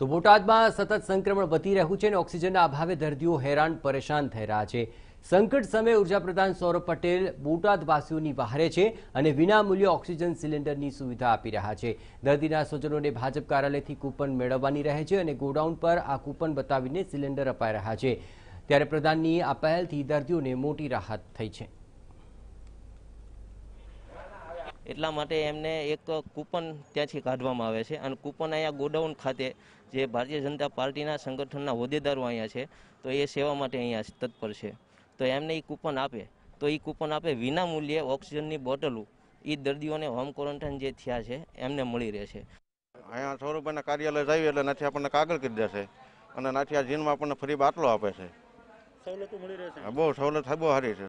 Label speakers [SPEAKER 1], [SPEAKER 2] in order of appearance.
[SPEAKER 1] તો બોટાદમાં સતત સંક્રમણ વધી રહ્યું છે અને ઓક્સિજનના અભાવે દર્દીઓ હેરાન પરેશાન થઈ રહ્યા છે સંકટ સમયે ઉર્જા પ્રધાન સૌરભ પટેલ બોટાદવાસીઓની બહારે છે અને વિનામૂલ્યે ઓક્સિજન સિલિન્ડરની સુવિધા આપી રહ્યા છે દર્દીના સ્વજનોને ભાજપ કાર્યાલયથી કૂપન મેળવવાની રહે છે અને ગોડાઉન પર આ કૂપન બતાવીને સિલિન્ડર અપાઈ રહ્યા છે ત્યારે પ્રધાનની આ પહેલથી દર્દીઓને મોટી રાહત થઈ છે
[SPEAKER 2] એટલા માટે એમને એક કૂપન ત્યાંથી કાઢવામાં આવે છે અને કૂપન અહીંયા ગોડાઉન ખાતે જે ભારતીય જનતા પાર્ટીના સંગઠનના હોદ્દેદારો અહીંયા છે તો એ સેવા માટે અહીંયા તત્પર છે તો એમને એ કૂપન આપે તો એ કૂપન આપે વિના મૂલ્યે ઓક્સિજનની બોટલો એ દર્દીઓને હોમ ક્વોરન્ટાઇન જે થયા છે એમને મળી રહેશે
[SPEAKER 3] અહીંયા સો રૂપિયાના કાર્યાલય જઈએ એટલે નથી આપણને કાગળ કરી દેશે અને નાથી આ જીનમાં આપણને ફરી બાટલો આપે છે સવલતો મળી રહેશે બહુ સવલત બહુ સારી છે